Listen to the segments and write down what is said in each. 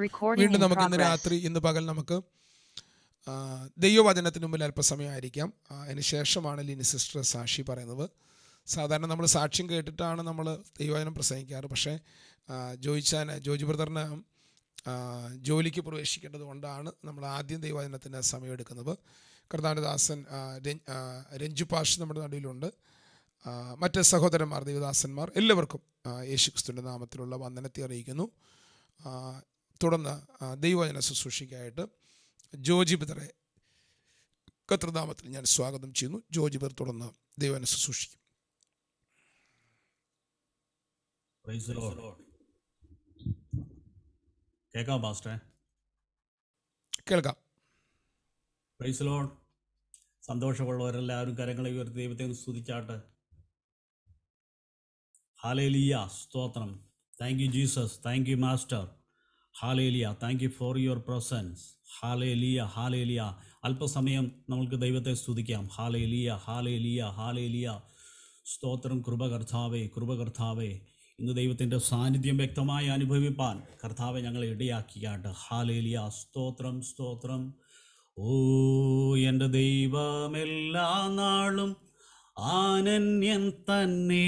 വീണ്ടും നമുക്ക് ഇന്ന് രാത്രി ഇന്ന് പകൽ നമുക്ക് ദൈവവചനത്തിന് മുമ്പിൽ അല്പസമയം ആയിരിക്കാം ശേഷമാണ് ലിനി സിസ്റ്റർ സാക്ഷി പറയുന്നത് സാധാരണ നമ്മൾ സാക്ഷ്യം കേട്ടിട്ടാണ് നമ്മൾ ദൈവവചനം പ്രസംഗിക്കാറ് പക്ഷേ ജോയിച്ചാൻ ജോജി ബ്രദറിന് ജോലിക്ക് പ്രവേശിക്കേണ്ടത് കൊണ്ടാണ് നമ്മൾ ആദ്യം ദൈവവചനത്തിന് സമയം എടുക്കുന്നത് കർത്താരദാസൻ രഞ്ജു പാഷ് നമ്മുടെ നടുവിലുണ്ട് മറ്റ് സഹോദരന്മാർ ദേവദാസന്മാർ എല്ലാവർക്കും യേശുക്രിസ്തുവിൻ്റെ നാമത്തിലുള്ള വന്ദനത്തെ അറിയിക്കുന്നു തുടർന്ന് ദൈവജന ശുശ്രൂഷിക്കായിട്ട് ജോജി ബിതറെ കത്രനാമത്തിൽ ഞാൻ സ്വാഗതം ചെയ്യുന്നു ജോജി തുടർന്ന് ദൈവജന ശുശ്രൂഷിക്കും കേൾക്കാം പാസ്റ്റേ കേൾക്കാം പ്രൈസ് സന്തോഷമുള്ളവരെല്ലാവരും കരങ്ങളെ ഉയർത്തി ദൈവത്തെ സ്തുതിച്ചാട്ട് ഹാലേലിയ സ്തോത്രം thank you Jesus thank you master ഹാലേലിയ thank you for your presence ഹാലേലിയ ഹാലേലിയ അല്പസമയം നമുക്ക് ദൈവത്തെ സ്തുതിക്കാം ഹാലേലിയ ഹാലേലിയ ഹാലേലിയ സ്തോത്രം കൃപകർത്താവേ കൃപകർത്താവേ ഇന്ന് ദൈവത്തിൻ്റെ സാന്നിധ്യം വ്യക്തമായി അനുഭവിപ്പാൻ കർത്താവെ ഞങ്ങളെ ഇടയാക്കിയാട്ട് ഹാലേലിയ സ്തോത്രം സ്തോത്രം ഓ എൻ്റെ ദൈവമെല്ലാ നാളും ആനന്യൻ തന്നെ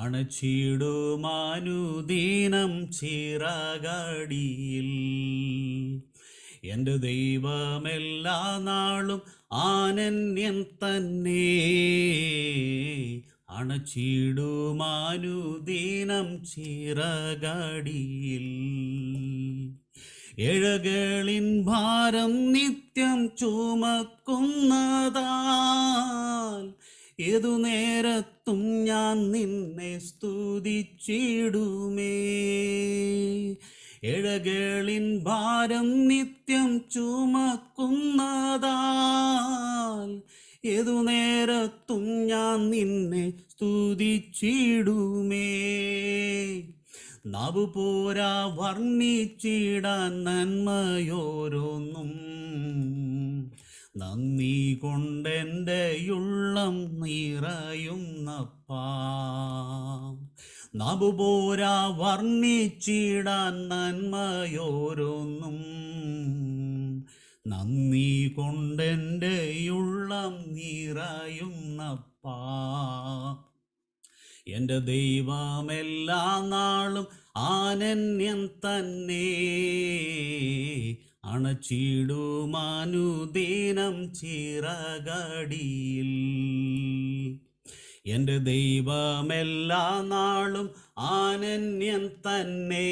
അണച്ചിടുമാനുദീനം ചിറകടിയിൽ എൻ്റെ ദൈവമെല്ലാ നാളും ആനന്യൻ തന്നെ അണച്ചിടുമാനുദീനം ചിറകടിയിൽ എഴകളിൻ ഭാരം നിത്യം ചുമക്കുന്നതാ ഏതു നേരത്തും ഞാൻ നിന്നെ സ്തുതിച്ചിടുമേ ഇഴകേളിൻ ഭാരം നിത്യം ചുമക്കുന്നതാൽ ഏതു നേരത്തും ഞാൻ നിന്നെ സ്തുതിച്ചിടുമേ നവു പോരാ വർണ്ണിച്ചിടാൻ നന്മയോരോന്നും നന്ദി കൊണ്ടെൻ്റെ ഉള്ളം നിറയുന്നപ്പാ നബുപോരാ വർണ്ണിച്ചിടാൻ നന്മയോരൊന്നും നന്ദി കൊണ്ടെൻ്റെ ഉള്ളം നിറയുന്നപ്പാ എൻ്റെ ദൈവമെല്ലാ നാളും ആനന്യം തന്നെ അണച്ചിടുമാനുദീനം ചിറകടിയിൽ എൻ്റെ ദൈവമെല്ലാ നാളും ആനന്യം തന്നെ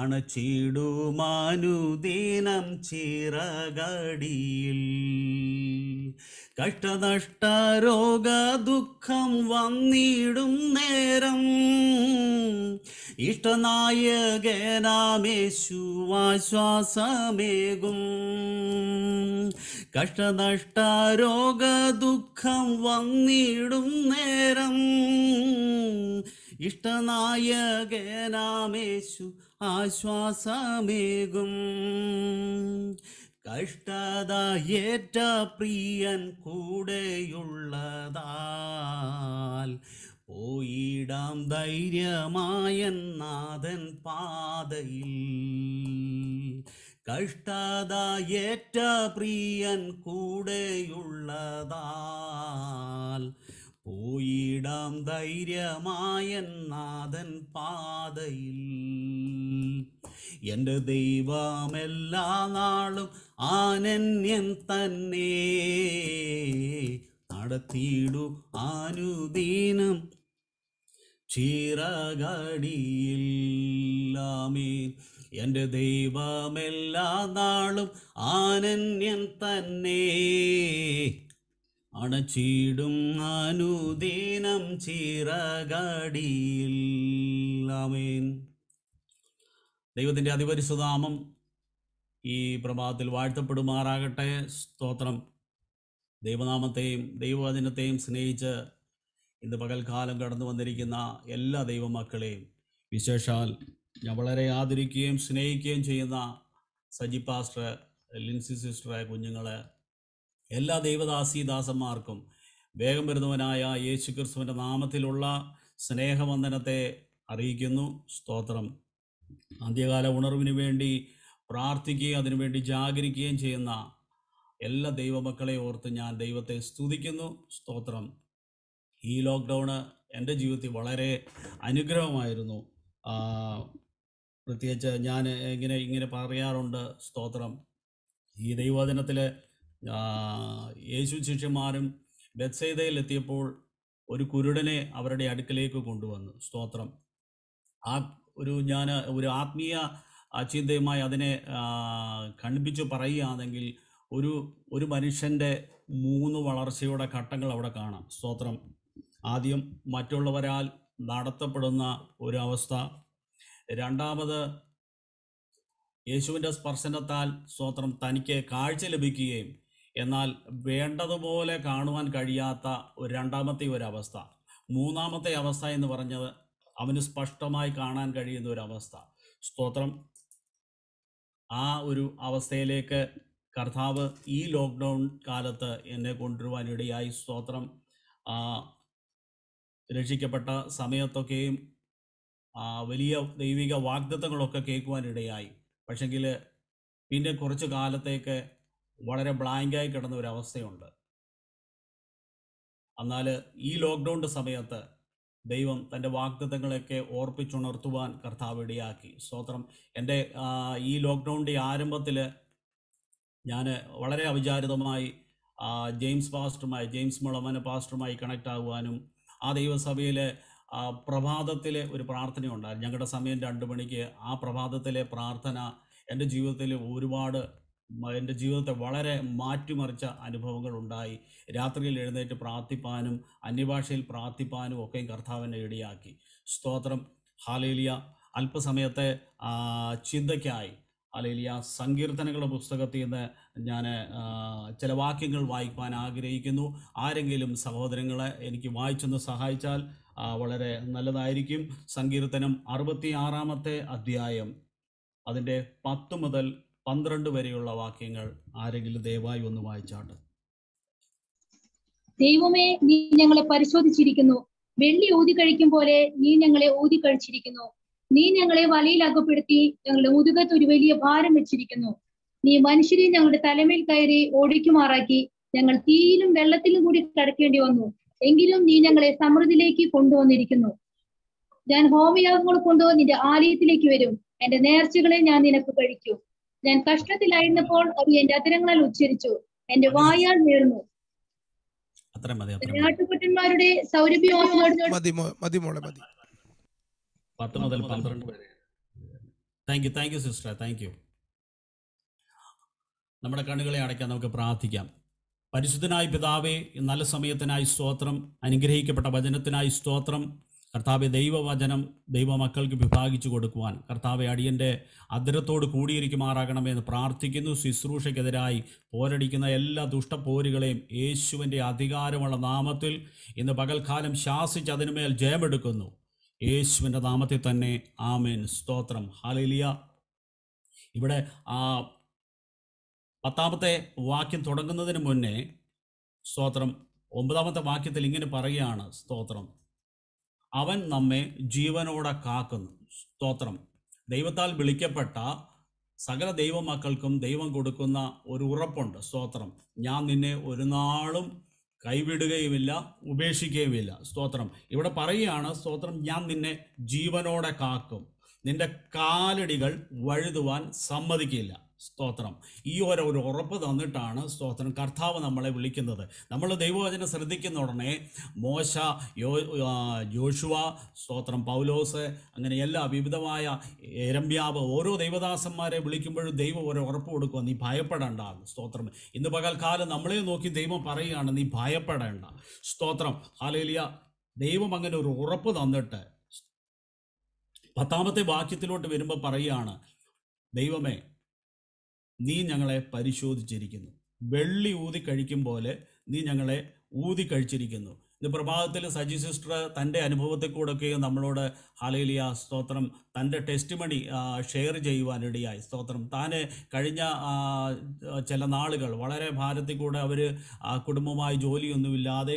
അണച്ചിടുമാനുദീനം ചിറകടിയിൽ കഷ്ടനഷ്ട രോഗ ദുഃഖം വന്നിടും നേരം ഇഷ്ടനായകനാമേശുവാശ്വാസമേകും കഷ്ടനഷ്ട രോഗ ദുഃഖം വന്നിടും നേരം ഇഷ്ടനായകനാമേശു ആശ്വാസമേകും കഷ്ടത ഏറ്റ പ്രിയൻ കൂടെയുള്ളതാൽ പോയിടാം ധൈര്യമായൻ നാഥൻ പാതയിൽ കഷ്ടത ഏറ്റ പ്രിയൻ കൂടെയുള്ളതാൽ പോയിടാം ധൈര്യമായൻ നാഥൻ പാതയിൽ എൻ്റെ ദൈവമെല്ലാ നാളും ആനന്യൻ തന്നെ നടത്തിയിടു ആനുദീനം ചീറകടിയില്ലാമേ എൻ്റെ ദൈവമെല്ലാ നാളും ആനന്യൻ തന്നെ അണചീടും അനുദീനം ചിറകടിയിൽ ആമേൻ ദൈവത്തിൻ്റെ അതിപരിശുതാമം ഈ പ്രഭാതത്തിൽ വാഴ്ത്തപ്പെടുമാറാകട്ടെ സ്തോത്രം ദൈവനാമത്തെയും ദൈവവചനത്തെയും സ്നേഹിച്ച് ഇന്ന് പകൽക്കാലം കടന്നു വന്നിരിക്കുന്ന എല്ലാ ദൈവമക്കളെയും വിശേഷാൽ ഞാൻ വളരെ ആദരിക്കുകയും സ്നേഹിക്കുകയും ചെയ്യുന്ന സജി പാസ്റ്റർ ലിൻസി സിസ്റ്ററായ കുഞ്ഞുങ്ങളെ എല്ലാ ദൈവദാസി ദാസന്മാർക്കും വേഗം വരുന്നവനായ യേശു ക്രിസ്തുവിൻ്റെ നാമത്തിലുള്ള സ്നേഹവന്ദനത്തെ അറിയിക്കുന്നു സ്തോത്രം ആദ്യകാല ഉണർവിനു വേണ്ടി പ്രാർത്ഥിക്കുകയും അതിനുവേണ്ടി ജാഗരിക്കുകയും ചെയ്യുന്ന എല്ലാ ദൈവമക്കളെ ഓർത്ത് ഞാൻ ദൈവത്തെ സ്തുതിക്കുന്നു സ്തോത്രം ഈ ലോക്ക്ഡൗണ് എൻ്റെ ജീവിതത്തിൽ വളരെ അനുഗ്രഹമായിരുന്നു പ്രത്യേകിച്ച് ഞാൻ ഇങ്ങനെ ഇങ്ങനെ പറയാറുണ്ട് സ്തോത്രം ഈ ദൈവദിനത്തിൽ യേശു ശിഷ്യന്മാരും എത്തിയപ്പോൾ ഒരു കുരുടനെ അവരുടെ അടുക്കലേക്ക് കൊണ്ടുവന്നു സ്തോത്രം ആ ഒരു ഞാൻ ഒരു ആത്മീയ ചിന്തയുമായി അതിനെ കണിപ്പിച്ച് പറയുകയാണെങ്കിൽ ഒരു ഒരു മനുഷ്യൻ്റെ മൂന്ന് വളർച്ചയുടെ ഘട്ടങ്ങൾ അവിടെ കാണാം സ്തോത്രം ആദ്യം മറ്റുള്ളവരാൽ നടത്തപ്പെടുന്ന ഒരു അവസ്ഥ രണ്ടാമത് യേശുവിൻ്റെ സ്പർശനത്താൽ സ്തോത്രം തനിക്ക് കാഴ്ച ലഭിക്കുകയും എന്നാൽ വേണ്ടതുപോലെ കാണുവാൻ കഴിയാത്ത ഒരു രണ്ടാമത്തെ ഒരവസ്ഥ മൂന്നാമത്തെ അവസ്ഥ എന്ന് പറഞ്ഞത് അവന് സ്പഷ്ടമായി കാണാൻ കഴിയുന്ന ഒരു അവസ്ഥ സ്തോത്രം ആ ഒരു അവസ്ഥയിലേക്ക് കർത്താവ് ഈ ലോക്ക്ഡൗൺ കാലത്ത് എന്നെ കൊണ്ടുവരുവാൻ ഇടയായി സ്തോത്രം രക്ഷിക്കപ്പെട്ട സമയത്തൊക്കെയും വലിയ ദൈവിക വാഗ്ദത്തങ്ങളൊക്കെ കേൾക്കുവാൻ ഇടയായി പക്ഷെങ്കിൽ പിന്നെ കുറച്ച് കാലത്തേക്ക് വളരെ ബ്ലാങ്കായി കിടന്ന ഒരു അവസ്ഥയുണ്ട് എന്നാൽ ഈ ലോക്ക്ഡൗണിൻ്റെ സമയത്ത് ദൈവം തൻ്റെ വാഗ്ദത്തങ്ങളെയൊക്കെ ഓർപ്പിച്ചുണർത്തുവാൻ കർത്താവ് ഇടയാക്കി സ്തോത്രം എൻ്റെ ഈ ലോക്ക്ഡൗണിൻ്റെ ആരംഭത്തിൽ ഞാൻ വളരെ അവിചാരിതമായി ജെയിംസ് പാസ്റ്ററുമായി ജെയിംസ് മുളമന പാസ്റ്ററുമായി കണക്റ്റ് ആകുവാനും ആ ദൈവസഭയിലെ പ്രഭാതത്തിലെ ഒരു പ്രാർത്ഥന ഉണ്ടായിരുന്നു ഞങ്ങളുടെ സമയം രണ്ട് മണിക്ക് ആ പ്രഭാതത്തിലെ പ്രാർത്ഥന എൻ്റെ ജീവിതത്തിൽ ഒരുപാട് എൻ്റെ ജീവിതത്തെ വളരെ മാറ്റിമറിച്ച അനുഭവങ്ങൾ ഉണ്ടായി രാത്രിയിൽ എഴുന്നേറ്റ് പ്രാർത്ഥിപ്പാനും അന്യഭാഷയിൽ പ്രാർത്ഥിപ്പാനും ഒക്കെ കർത്താവിനെ ഇടിയാക്കി സ്തോത്രം ഹാലേലിയ അല്പസമയത്തെ ചിന്തയ്ക്കായി അലേലിയ സങ്കീർത്തനങ്ങളുടെ പുസ്തകത്തിൽ നിന്ന് ഞാൻ ചില വാക്യങ്ങൾ വായിക്കുവാൻ ആഗ്രഹിക്കുന്നു ആരെങ്കിലും സഹോദരങ്ങളെ എനിക്ക് വായിച്ചൊന്ന് സഹായിച്ചാൽ വളരെ നല്ലതായിരിക്കും സങ്കീർത്തനം അറുപത്തി ആറാമത്തെ അധ്യായം അതിൻ്റെ പത്ത് മുതൽ പന്ത്രണ്ട് വരെയുള്ള വാക്യങ്ങൾ ആരെങ്കിലും ദയവായി ഒന്ന് വായിച്ചാട്ടെ ദൈവമേ നീ ഞങ്ങളെ പരിശോധിച്ചിരിക്കുന്നു വെള്ളി ഊതി കഴിക്കും പോലെ നീ ഞങ്ങളെ ഊതി കഴിച്ചിരിക്കുന്നു നീ ഞങ്ങളെ വലയിൽ അകപ്പെടുത്തി ഞങ്ങളുടെ മുതുകത്ത് ഒരു വലിയ ഭാരം വെച്ചിരിക്കുന്നു നീ മനുഷ്യരെ ഞങ്ങളുടെ തലമേൽ കയറി ഓടിക്കുമാറാക്കി ഞങ്ങൾ തീയിലും വെള്ളത്തിലും കൂടി കടക്കേണ്ടി വന്നു എങ്കിലും നീ ഞങ്ങളെ സമൃദ്ധിയിലേക്ക് കൊണ്ടുവന്നിരിക്കുന്നു ഞാൻ ഹോമയാഗങ്ങൾ കൊണ്ട് നിന്റെ ആലയത്തിലേക്ക് വരും എന്റെ നേർച്ചകളെ ഞാൻ നിനക്ക് കഴിക്കും ഞാൻ കഷ്ടത്തിലായിരുന്നപ്പോൾ അത് എന്റെ അതിരങ്ങളാൽ ഉച്ചരിച്ചു എന്റെ വായാൽ നേർന്നു നാട്ടുപുറ്റന്മാരുടെ സൗരഭ്യം മുതൽ വരെ സിസ്റ്റർ നമ്മുടെ കണ്ണുകളെ അടയ്ക്കാൻ നമുക്ക് പ്രാർത്ഥിക്കാം പരിശുദ്ധനായ പിതാവേ നല്ല സമയത്തിനായി സ്തോത്രം അനുഗ്രഹിക്കപ്പെട്ട വചനത്തിനായി സ്തോത്രം കർത്താവ് ദൈവവചനം ദൈവമക്കൾക്ക് വിഭാഗിച്ചു കൊടുക്കുവാൻ കർത്താവ് അടിയൻ്റെ അതിരത്തോട് കൂടിയിരിക്കുമാറാകണമേ എന്ന് പ്രാർത്ഥിക്കുന്നു ശുശ്രൂഷയ്ക്കെതിരായി പോരടിക്കുന്ന എല്ലാ ദുഷ്ടപ്പോരുകളെയും യേശുവിൻ്റെ അധികാരമുള്ള നാമത്തിൽ ഇന്ന് പകൽക്കാലം ശാസിച്ച് അതിനുമേൽ ജയമെടുക്കുന്നു യേശുവിൻ്റെ നാമത്തിൽ തന്നെ ആമേൻ സ്തോത്രം ഹാലിലിയ ഇവിടെ ആ പത്താമത്തെ വാക്യം തുടങ്ങുന്നതിന് മുന്നേ സ്തോത്രം ഒമ്പതാമത്തെ വാക്യത്തിൽ ഇങ്ങനെ പറയുകയാണ് സ്തോത്രം അവൻ നമ്മെ ജീവനോടെ കാക്കുന്നു സ്തോത്രം ദൈവത്താൽ വിളിക്കപ്പെട്ട സകല ദൈവമക്കൾക്കും ദൈവം കൊടുക്കുന്ന ഒരു ഉറപ്പുണ്ട് സ്തോത്രം ഞാൻ നിന്നെ ഒരു നാളും കൈവിടുകയുമില്ല ഉപേക്ഷിക്കുകയുമില്ല സ്തോത്രം ഇവിടെ പറയുകയാണ് സ്തോത്രം ഞാൻ നിന്നെ ജീവനോടെ കാക്കും നിന്റെ കാലടികൾ വഴുതുവാൻ സമ്മതിക്കില്ല സ്തോത്രം ഈ ഒരു ഒരു ഉറപ്പ് തന്നിട്ടാണ് സ്തോത്രം കർത്താവ് നമ്മളെ വിളിക്കുന്നത് നമ്മൾ ദൈവവചനം ശ്രദ്ധിക്കുന്ന ഉടനെ മോശ യോ ജോഷുവ സ്തോത്രം പൗലോസ് അങ്ങനെ എല്ലാ വിവിധമായ എരമ്പ്യാവ് ഓരോ ദൈവദാസന്മാരെ വിളിക്കുമ്പോഴും ദൈവം ഒരു ഉറപ്പ് കൊടുക്കുക നീ ഭയപ്പെടേണ്ട സ്തോത്രം ഇന്ന് പകൽക്കാലം നമ്മളെ നോക്കി ദൈവം പറയുകയാണ് നീ ഭയപ്പെടേണ്ട സ്തോത്രം ഹാലേലിയ ദൈവം അങ്ങനെ ഒരു ഉറപ്പ് തന്നിട്ട് പത്താമത്തെ വാക്യത്തിലോട്ട് വരുമ്പോൾ പറയുകയാണ് ദൈവമേ നീ ഞങ്ങളെ പരിശോധിച്ചിരിക്കുന്നു വെള്ളി ഊതി കഴിക്കും പോലെ നീ ഞങ്ങളെ ഊതി കഴിച്ചിരിക്കുന്നു ഇത് പ്രഭാതത്തിൽ സജി സിസ്റ്റർ തൻ്റെ അനുഭവത്തിൽ കൂടെയൊക്കെ നമ്മളോട് ഹാലേലിയ സ്തോത്രം തൻ്റെ ടെസ്റ്റ് മണി ഷെയർ ചെയ്യുവാനിടയായി സ്തോത്രം താൻ കഴിഞ്ഞ ചില നാളുകൾ വളരെ ഭാരത്തിൽ കൂടെ അവർ കുടുംബമായി ജോലിയൊന്നുമില്ലാതെ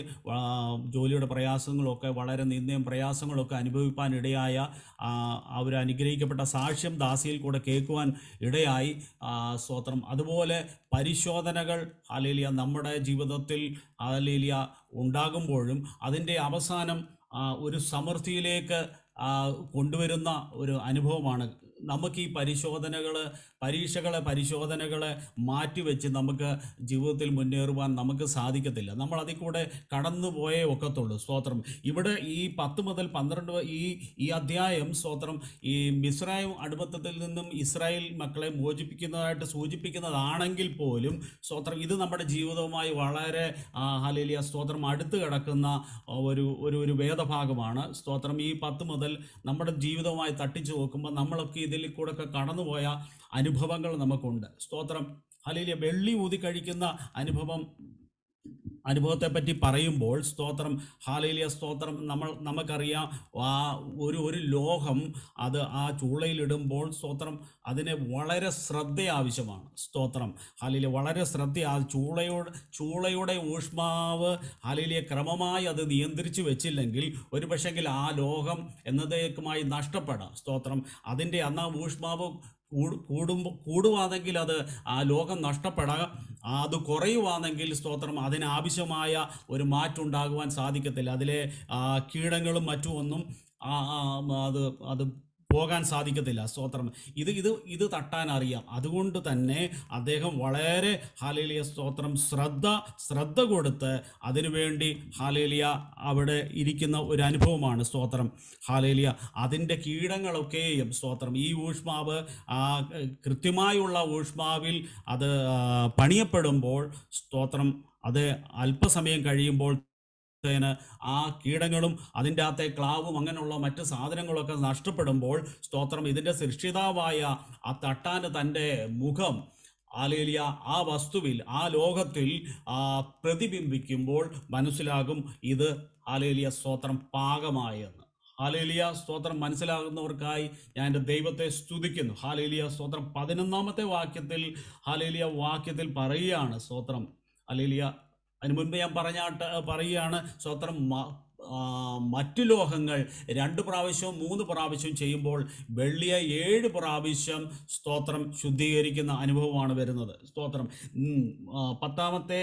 ജോലിയുടെ പ്രയാസങ്ങളൊക്കെ വളരെ നിന്ദയും പ്രയാസങ്ങളൊക്കെ അനുഭവിപ്പാനിടയായ അവർ അനുഗ്രഹിക്കപ്പെട്ട സാക്ഷ്യം ദാസിയിൽ കൂടെ കേൾക്കുവാൻ ഇടയായി സ്തോത്രം അതുപോലെ പരിശോധനകൾ അലേലിയ നമ്മുടെ ജീവിതത്തിൽ അലേലിയ ഉണ്ടാകുമ്പോഴും അതിൻ്റെ അവസാനം ഒരു സമൃദ്ധിയിലേക്ക് കൊണ്ടുവരുന്ന ഒരു അനുഭവമാണ് നമുക്ക് ഈ പരിശോധനകൾ പരീക്ഷകളെ പരിശോധനകളെ മാറ്റിവെച്ച് നമുക്ക് ജീവിതത്തിൽ മുന്നേറുവാൻ നമുക്ക് സാധിക്കത്തില്ല നമ്മൾ അതിൽ കൂടെ കടന്നു പോയേ ഒക്കത്തുള്ളൂ സ്തോത്രം ഇവിടെ ഈ പത്ത് മുതൽ പന്ത്രണ്ട് ഈ ഈ അധ്യായം സ്തോത്രം ഈ മിസ്രായം അടുപത്തത്തിൽ നിന്നും ഇസ്രായേൽ മക്കളെ മോചിപ്പിക്കുന്നതായിട്ട് സൂചിപ്പിക്കുന്നതാണെങ്കിൽ പോലും സ്തോത്രം ഇത് നമ്മുടെ ജീവിതവുമായി വളരെ ഹലേലിയ സ്തോത്രം അടുത്ത് കിടക്കുന്ന ഒരു ഒരു ഒരു വേദഭാഗമാണ് സ്തോത്രം ഈ പത്ത് മുതൽ നമ്മുടെ ജീവിതവുമായി തട്ടിച്ചു നോക്കുമ്പോൾ നമ്മളൊക്കെ ഇതിൽ ഒക്കെ കടന്നുപോയ അനുഭവങ്ങൾ നമുക്കുണ്ട് സ്തോത്രം അല്ലെങ്കിൽ വെള്ളി ഊതി കഴിക്കുന്ന അനുഭവം അനുഭവത്തെ പറ്റി പറയുമ്പോൾ സ്തോത്രം ഹാലേലിയ സ്തോത്രം നമ്മൾ നമുക്കറിയാം ആ ഒരു ഒരു ലോഹം അത് ആ ചൂളയിലിടുമ്പോൾ സ്തോത്രം അതിനെ വളരെ ശ്രദ്ധ ആവശ്യമാണ് സ്തോത്രം ഹാലേലിയ വളരെ ശ്രദ്ധ ആ ചൂളയോട് ചൂളയുടെ ഊഷ്മാവ് ഹാലേലിയ ക്രമമായി അത് നിയന്ത്രിച്ചു വെച്ചില്ലെങ്കിൽ ഒരു പക്ഷെങ്കിൽ ആ ലോഹം എന്നതേക്കുമായി നഷ്ടപ്പെടാം സ്തോത്രം അതിൻ്റെ അന്ന് ഊഷ്മാവ് കൂടുമ്പോൾ കൂടുവാണെങ്കിൽ അത് ആ ലോകം നഷ്ടപ്പെടാം അത് കുറയുവാണെങ്കിൽ സ്തോത്രം അതിനാവശ്യമായ ഒരു മാറ്റം ഉണ്ടാകുവാൻ സാധിക്കത്തില്ല അതിലെ കീടങ്ങളും മറ്റും ഒന്നും അത് അത് പോകാൻ സാധിക്കത്തില്ല സ്തോത്രം ഇത് ഇത് ഇത് തട്ടാൻ അറിയാം അതുകൊണ്ട് തന്നെ അദ്ദേഹം വളരെ ഹാലേലിയ സ്തോത്രം ശ്രദ്ധ ശ്രദ്ധ കൊടുത്ത് അതിനുവേണ്ടി ഹാലേലിയ അവിടെ ഇരിക്കുന്ന ഒരു അനുഭവമാണ് സ്തോത്രം ഹാലേലിയ അതിൻ്റെ കീടങ്ങളൊക്കെയും സ്തോത്രം ഈ ഊഷ്മാവ് കൃത്യമായുള്ള ഊഷ്മാവിൽ അത് പണിയപ്പെടുമ്പോൾ സ്തോത്രം അത് അല്പസമയം കഴിയുമ്പോൾ േന് ആ കീടങ്ങളും അതിൻ്റെ അകത്തെ ക്ലാവും അങ്ങനെയുള്ള മറ്റ് സാധനങ്ങളൊക്കെ നഷ്ടപ്പെടുമ്പോൾ സ്തോത്രം ഇതിൻ്റെ സൃഷ്ടിതാവായ ആ തട്ടാന് തൻ്റെ മുഖം ആലേലിയ ആ വസ്തുവിൽ ആ ലോകത്തിൽ പ്രതിബിംബിക്കുമ്പോൾ മനസ്സിലാകും ഇത് ആലേലിയ സ്തോത്രം പാകമായെന്ന് ഹാലേലിയ സ്തോത്രം മനസ്സിലാകുന്നവർക്കായി ഞാൻ എൻ്റെ ദൈവത്തെ സ്തുതിക്കുന്നു ഹാലേലിയ സ്തോത്രം പതിനൊന്നാമത്തെ വാക്യത്തിൽ ഹാലേലിയ വാക്യത്തിൽ പറയുകയാണ് സ്തോത്രം അലേലിയ അതിനു മുൻപ് ഞാൻ പറഞ്ഞ പറയുകയാണ് സ്വത്രം മറ്റു ലോഹങ്ങൾ രണ്ട് പ്രാവശ്യവും മൂന്ന് പ്രാവശ്യവും ചെയ്യുമ്പോൾ വെള്ളിയ ഏഴ് പ്രാവശ്യം സ്തോത്രം ശുദ്ധീകരിക്കുന്ന അനുഭവമാണ് വരുന്നത് സ്തോത്രം പത്താമത്തെ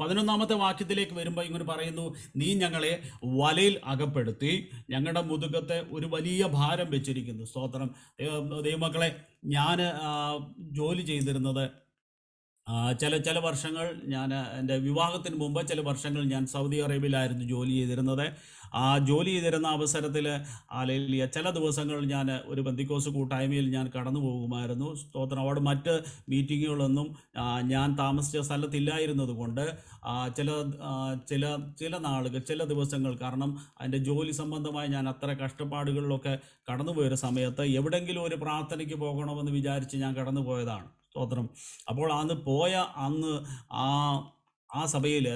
പതിനൊന്നാമത്തെ വാക്യത്തിലേക്ക് വരുമ്പോൾ ഇങ്ങനെ പറയുന്നു നീ ഞങ്ങളെ വലയിൽ അകപ്പെടുത്തി ഞങ്ങളുടെ മുതുകത്തെ ഒരു വലിയ ഭാരം വെച്ചിരിക്കുന്നു സ്തോത്രം ദൈവമക്കളെ ഞാൻ ജോലി ചെയ്തിരുന്നത് ചില ചില വർഷങ്ങൾ ഞാൻ എൻ്റെ വിവാഹത്തിന് മുമ്പ് ചില വർഷങ്ങൾ ഞാൻ സൗദി അറേബ്യയിലായിരുന്നു ജോലി ചെയ്തിരുന്നത് ആ ജോലി ചെയ്തിരുന്ന അവസരത്തിൽ അല്ലെങ്കിൽ ചില ദിവസങ്ങൾ ഞാൻ ഒരു ബന്ധിക്കോസ് കൂട്ടായ്മയിൽ ഞാൻ കടന്നു പോകുമായിരുന്നു സ്തോത്രം അവിടെ മറ്റ് മീറ്റിങ്ങുകളൊന്നും ഞാൻ താമസിച്ച സ്ഥലത്തില്ലായിരുന്നത് കൊണ്ട് ചില ചില ചില നാളുകൾ ചില ദിവസങ്ങൾ കാരണം അതിൻ്റെ ജോലി സംബന്ധമായി ഞാൻ അത്ര കഷ്ടപ്പാടുകളിലൊക്കെ കടന്നു സമയത്ത് എവിടെങ്കിലും ഒരു പ്രാർത്ഥനയ്ക്ക് പോകണമെന്ന് വിചാരിച്ച് ഞാൻ കടന്നു പോയതാണ് സ്തോത്രം അപ്പോൾ അന്ന് പോയ അന്ന് ആ ആ സഭയിൽ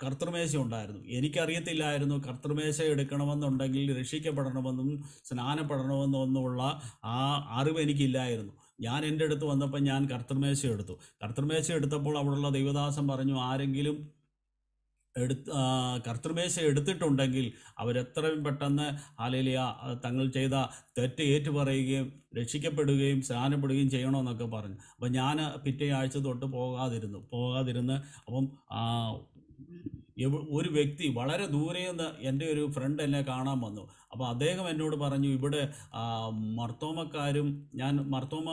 കർത്തൃമേശ ഉണ്ടായിരുന്നു എനിക്കറിയത്തില്ലായിരുന്നു കർത്തൃമേശ എടുക്കണമെന്നുണ്ടെങ്കിൽ രക്ഷിക്കപ്പെടണമെന്നും സ്നാനപ്പെടണമെന്നും ഒന്നുമുള്ള ആ അറിവ് എനിക്കില്ലായിരുന്നു ഞാൻ എൻ്റെ അടുത്ത് വന്നപ്പോൾ ഞാൻ കർത്തൃമേശ എടുത്തു കർത്തൃമേശ എടുത്തപ്പോൾ അവിടെയുള്ള ദൈവദാസം പറഞ്ഞു ആരെങ്കിലും എടുത്ത് കർത്തൃമേശ എടുത്തിട്ടുണ്ടെങ്കിൽ അവരെത്രയും പെട്ടെന്ന് ആലേലിയ തങ്ങൾ ചെയ്ത തെറ്റ് ഏറ്റുപറയുകയും രക്ഷിക്കപ്പെടുകയും സ്നാനപ്പെടുകയും ചെയ്യണമെന്നൊക്കെ പറഞ്ഞു അപ്പം ഞാൻ പിറ്റേ ആഴ്ച തൊട്ട് പോകാതിരുന്നു പോകാതിരുന്ന് അപ്പം ഒരു വ്യക്തി വളരെ ദൂരെ നിന്ന് എൻ്റെ ഒരു ഫ്രണ്ട് എന്നെ കാണാൻ വന്നു അപ്പോൾ അദ്ദേഹം എന്നോട് പറഞ്ഞു ഇവിടെ മർത്തോമക്കാരും ഞാൻ മർത്തോമ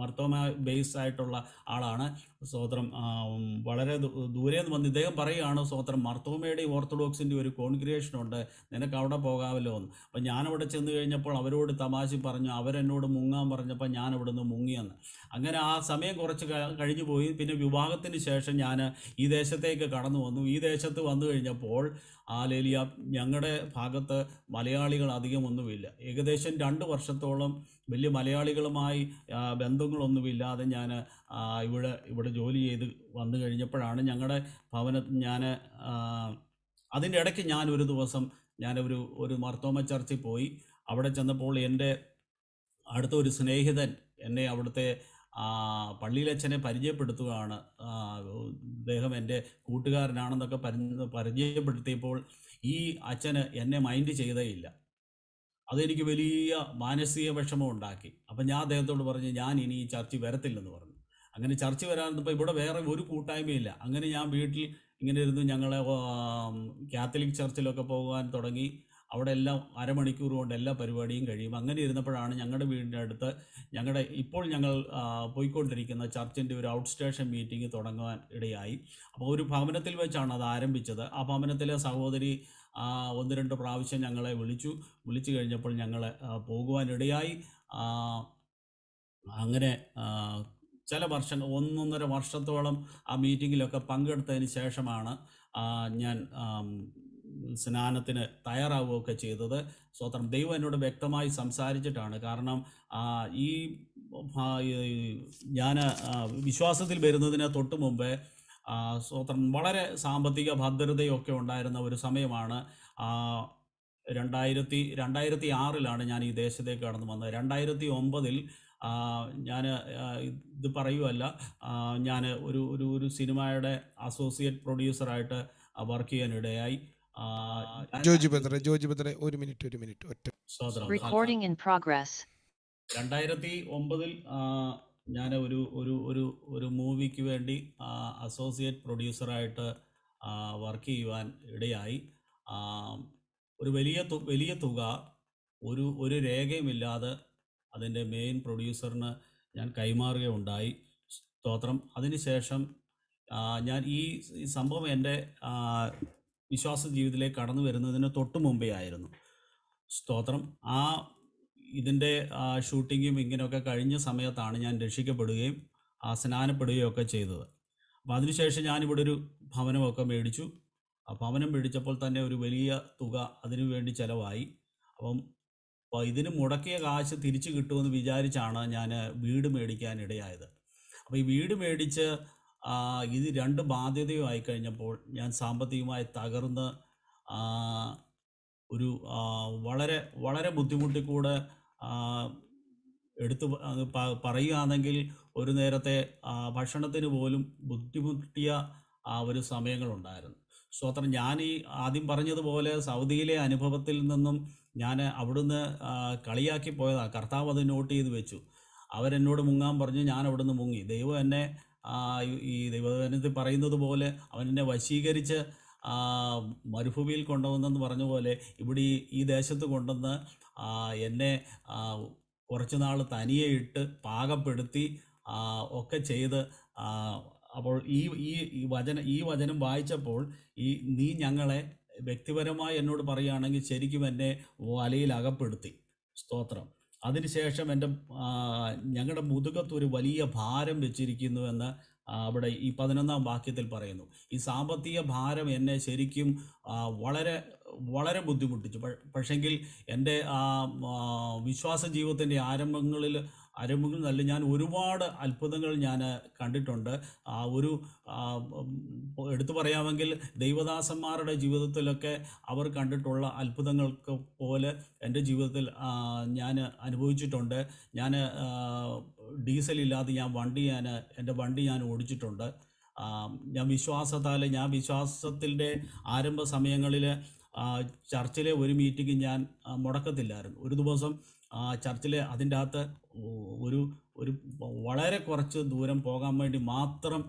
മർത്തോമ ബേസ് ആയിട്ടുള്ള ആളാണ് സ്വോത്രം വളരെ ദൂരെ നിന്ന് വന്ന് ഇദ്ദേഹം പറയുകയാണ് സ്വോത്രം മർത്തോമയുടെ ഓർത്തഡോക്സിൻ്റെ ഒരു കോൺഗ്രിയേഷൻ ഉണ്ട് നിനക്ക് അവിടെ പോകാമല്ലോ എന്ന് ഞാൻ ഞാനവിടെ ചെന്ന് കഴിഞ്ഞപ്പോൾ അവരോട് തമാശ പറഞ്ഞു അവരെന്നോട് മുങ്ങാൻ പറഞ്ഞപ്പോൾ ഞാൻ അവിടെ നിന്ന് മുങ്ങിയെന്ന് അങ്ങനെ ആ സമയം കുറച്ച് കഴിഞ്ഞു പോയി പിന്നെ വിവാഹത്തിന് ശേഷം ഞാൻ ഈ ദേശത്തേക്ക് കടന്നു വന്നു ഈ ദേശത്ത് വന്നു കഴിഞ്ഞപ്പോൾ ആലേലിയ ഞങ്ങളുടെ ഭാഗത്ത് മലയാളികൾ അധികമൊന്നുമില്ല ഏകദേശം രണ്ട് വർഷത്തോളം വലിയ മലയാളികളുമായി ബന്ധങ്ങളൊന്നുമില്ലാതെ ഞാൻ ഇവിടെ ഇവിടെ ജോലി ചെയ്ത് വന്നു കഴിഞ്ഞപ്പോഴാണ് ഞങ്ങളുടെ ഭവന ഞാൻ അതിൻ്റെ ഇടയ്ക്ക് ഞാൻ ഒരു ദിവസം ഞാനൊരു ഒരു മർത്തോമ ചർച്ചിൽ പോയി അവിടെ ചെന്നപ്പോൾ എൻ്റെ അടുത്തൊരു സ്നേഹിതൻ എന്നെ അവിടുത്തെ ആ പള്ളിയിലച്ഛനെ പരിചയപ്പെടുത്തുകയാണ് അദ്ദേഹം എൻ്റെ കൂട്ടുകാരനാണെന്നൊക്കെ പരി പരിചയപ്പെടുത്തിയപ്പോൾ ഈ അച്ഛന് എന്നെ മൈൻഡ് ചെയ്തേയില്ല അതെനിക്ക് വലിയ മാനസിക വിഷമം ഉണ്ടാക്കി അപ്പം ഞാൻ അദ്ദേഹത്തോട് പറഞ്ഞു ഞാൻ ഇനി ഈ ചർച്ച വരത്തില്ലെന്ന് പറഞ്ഞു അങ്ങനെ ചർച്ച വരാനിപ്പോൾ ഇവിടെ വേറെ ഒരു കൂട്ടായ്മയില്ല അങ്ങനെ ഞാൻ വീട്ടിൽ ഇങ്ങനെ ഇരുന്ന് ഞങ്ങളെ കാത്തലിക് ചർച്ചിലൊക്കെ പോകാൻ തുടങ്ങി അവിടെ എല്ലാം അരമണിക്കൂർ കൊണ്ട് എല്ലാ പരിപാടിയും കഴിയും അങ്ങനെ ഇരുന്നപ്പോഴാണ് ഞങ്ങളുടെ വീടിൻ്റെ അടുത്ത് ഞങ്ങളുടെ ഇപ്പോൾ ഞങ്ങൾ പോയിക്കൊണ്ടിരിക്കുന്ന ചർച്ചിൻ്റെ ഒരു ഔട്ട് സ്റ്റേഷൻ മീറ്റിംഗ് തുടങ്ങാൻ ഇടയായി അപ്പോൾ ഒരു ഭവനത്തിൽ വെച്ചാണ് അത് ആരംഭിച്ചത് ആ ഭവനത്തിലെ സഹോദരി ഒന്ന് രണ്ട് പ്രാവശ്യം ഞങ്ങളെ വിളിച്ചു വിളിച്ചു കഴിഞ്ഞപ്പോൾ ഞങ്ങൾ പോകുവാനിടയായി അങ്ങനെ ചില വർഷം ഒന്നൊന്നര വർഷത്തോളം ആ മീറ്റിങ്ങിലൊക്കെ പങ്കെടുത്തതിന് ശേഷമാണ് ഞാൻ സ്നാനത്തിന് തയ്യാറാവുകയൊക്കെ ചെയ്തത് സ്വത്രം ദൈവം എന്നോട് വ്യക്തമായി സംസാരിച്ചിട്ടാണ് കാരണം ഈ ഞാൻ വിശ്വാസത്തിൽ വരുന്നതിന് തൊട്ട് മുമ്പേ സ്വത്രം വളരെ സാമ്പത്തിക ഭദ്രതയൊക്കെ ഉണ്ടായിരുന്ന ഒരു സമയമാണ് രണ്ടായിരത്തി രണ്ടായിരത്തി ആറിലാണ് ഞാൻ ഈ ദേശത്തേക്ക് കടന്നു വന്നത് രണ്ടായിരത്തി ഒമ്പതിൽ ഞാൻ ഇത് പറയുമല്ല ഞാൻ ഒരു ഒരു ഒരു സിനിമയുടെ അസോസിയേറ്റ് പ്രൊഡ്യൂസറായിട്ട് വർക്ക് ചെയ്യാനിടയായി ജോജി ബദ്ര ജോജി ബദ്ര ഒരു മിനിറ്റ് ഒരു മിനിറ്റ് ഒറ്റ റെക്കോർഡിംഗ് ഇൻ പ്രോഗ്രസ് രണ്ടായിരത്തി ഒമ്പതിൽ ഞാൻ ഒരു ഒരു ഒരു ഒരു മൂവിക്ക് വേണ്ടി അസോസിയേറ്റ് പ്രൊഡ്യൂസറായിട്ട് വർക്ക് ചെയ്യുവാൻ ഇടയായി ഒരു വലിയ വലിയ തുക ഒരു ഒരു രേഖയുമില്ലാതെ അതിൻ്റെ മെയിൻ പ്രൊഡ്യൂസറിന് ഞാൻ കൈമാറുകയുണ്ടായി സ്തോത്രം അതിനുശേഷം ഞാൻ ഈ സംഭവം എൻ്റെ വിശ്വാസ ജീവിതത്തിലേക്ക് കടന്നു വരുന്നതിന് തൊട്ട് മുമ്പേ ആയിരുന്നു സ്തോത്രം ആ ഇതിൻ്റെ ഷൂട്ടിങ്ങും ഇങ്ങനെയൊക്കെ കഴിഞ്ഞ സമയത്താണ് ഞാൻ രക്ഷിക്കപ്പെടുകയും സ്നാനപ്പെടുകയും ഒക്കെ ചെയ്തത് അപ്പോൾ അതിനുശേഷം ഞാനിവിടെ ഒരു ഭവനമൊക്കെ മേടിച്ചു ആ ഭവനം മേടിച്ചപ്പോൾ തന്നെ ഒരു വലിയ തുക അതിനു വേണ്ടി ചിലവായി അപ്പം അപ്പോൾ ഇതിന് മുടക്കിയ കാശ് തിരിച്ചു കിട്ടുമെന്ന് വിചാരിച്ചാണ് ഞാൻ വീട് മേടിക്കാൻ ഇടയായത് അപ്പോൾ ഈ വീട് മേടിച്ച് ഇത് രണ്ട് ബാധ്യതയും ആയിക്കഴിഞ്ഞപ്പോൾ ഞാൻ സാമ്പത്തികമായി തകർന്ന് ഒരു വളരെ വളരെ ബുദ്ധിമുട്ടി കൂടെ എടുത്തു പറയുകയാണെങ്കിൽ ഒരു നേരത്തെ ഭക്ഷണത്തിന് പോലും ബുദ്ധിമുട്ടിയ ആ ഒരു സമയങ്ങളുണ്ടായിരുന്നു സോ അത്ര ഞാൻ ഈ ആദ്യം പറഞ്ഞതുപോലെ സൗദിയിലെ അനുഭവത്തിൽ നിന്നും ഞാൻ അവിടുന്ന് കളിയാക്കി പോയതാണ് കർത്താവ് അത് നോട്ട് ചെയ്ത് വെച്ചു അവരെന്നോട് മുങ്ങാൻ പറഞ്ഞു ഞാൻ അവിടുന്ന് മുങ്ങി ദൈവം എന്നെ ഈ ദൈവവചനത്തിൽ പറയുന്നത് പോലെ അവനെ വശീകരിച്ച് മരുഭൂമിയിൽ കൊണ്ടുവന്നെന്ന് പറഞ്ഞ പോലെ ഇവിടെ ഈ ദേശത്ത് കൊണ്ടുവന്ന് എന്നെ കുറച്ച് നാൾ തനിയെ ഇട്ട് പാകപ്പെടുത്തി ഒക്കെ ചെയ്ത് അപ്പോൾ ഈ ഈ വചന ഈ വചനം വായിച്ചപ്പോൾ ഈ നീ ഞങ്ങളെ വ്യക്തിപരമായി എന്നോട് പറയുകയാണെങ്കിൽ ശരിക്കും എന്നെ വലയിൽ അകപ്പെടുത്തി സ്തോത്രം അതിനുശേഷം എൻ്റെ ഞങ്ങളുടെ മുതുകത്ത് ഒരു വലിയ ഭാരം വെച്ചിരിക്കുന്നു എന്ന് അവിടെ ഈ പതിനൊന്നാം വാക്യത്തിൽ പറയുന്നു ഈ സാമ്പത്തിക ഭാരം എന്നെ ശരിക്കും വളരെ വളരെ ബുദ്ധിമുട്ടിച്ചു പക്ഷെങ്കിൽ എൻ്റെ ആ വിശ്വാസ ജീവിതത്തിൻ്റെ ആരംഭങ്ങളിൽ അരമുകളിൽ നല്ല ഞാൻ ഒരുപാട് അത്ഭുതങ്ങൾ ഞാൻ കണ്ടിട്ടുണ്ട് ആ ഒരു എടുത്തു പറയാമെങ്കിൽ ദൈവദാസന്മാരുടെ ജീവിതത്തിലൊക്കെ അവർ കണ്ടിട്ടുള്ള അത്ഭുതങ്ങൾക്ക് പോലെ എൻ്റെ ജീവിതത്തിൽ ഞാൻ അനുഭവിച്ചിട്ടുണ്ട് ഞാൻ ഡീസൽ ഇല്ലാതെ ഞാൻ വണ്ടി ഞാൻ എൻ്റെ വണ്ടി ഞാൻ ഓടിച്ചിട്ടുണ്ട് ഞാൻ വിശ്വാസത്താൽ ഞാൻ വിശ്വാസത്തിൻ്റെ ആരംഭ സമയങ്ങളിൽ ചർച്ചിലെ ഒരു മീറ്റിംഗ് ഞാൻ മുടക്കത്തില്ലായിരുന്നു ഒരു ദിവസം ആ ചർച്ചിൽ അതിൻ്റെ അകത്ത് ഒരു ഒരു വളരെ കുറച്ച് ദൂരം പോകാൻ വേണ്ടി മാത്രം